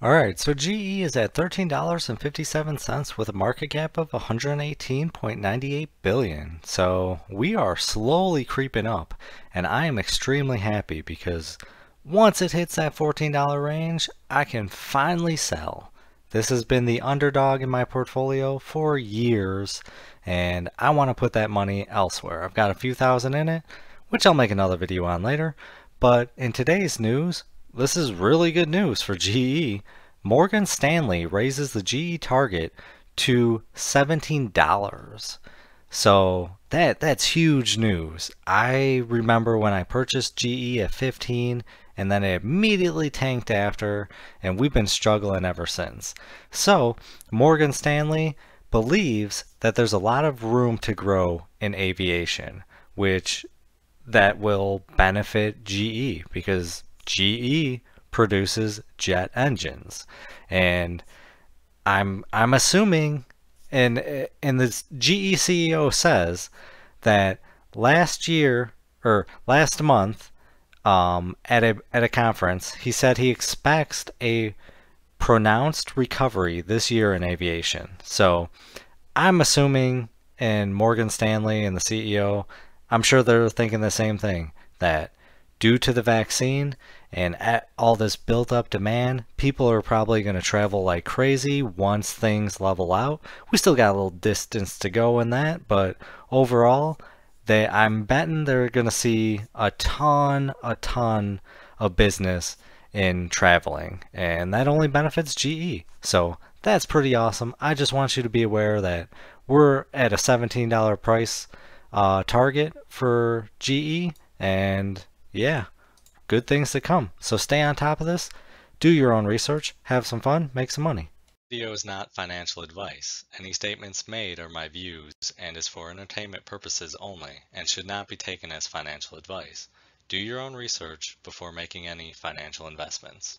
All right, so GE is at $13.57 with a market cap of 118.98 billion. So we are slowly creeping up and I am extremely happy because once it hits that $14 range, I can finally sell. This has been the underdog in my portfolio for years and I want to put that money elsewhere. I've got a few thousand in it, which I'll make another video on later. But in today's news, this is really good news for GE. Morgan Stanley raises the GE target to $17. So that that's huge news. I remember when I purchased GE at 15 and then it immediately tanked after and we've been struggling ever since. So Morgan Stanley believes that there's a lot of room to grow in aviation, which that will benefit GE because GE produces jet engines. And I'm I'm assuming and and the GE CEO says that last year or last month um, at a at a conference, he said he expects a pronounced recovery this year in aviation. So I'm assuming and Morgan Stanley and the CEO, I'm sure they're thinking the same thing that due to the vaccine and all this built up demand, people are probably going to travel like crazy once things level out. We still got a little distance to go in that, but overall, they I'm betting they're going to see a ton, a ton of business in traveling, and that only benefits GE. So that's pretty awesome. I just want you to be aware that we're at a $17 price uh, target for GE, and yeah, good things to come. So stay on top of this, do your own research, have some fun, make some money. Video is not financial advice. Any statements made are my views and is for entertainment purposes only and should not be taken as financial advice. Do your own research before making any financial investments.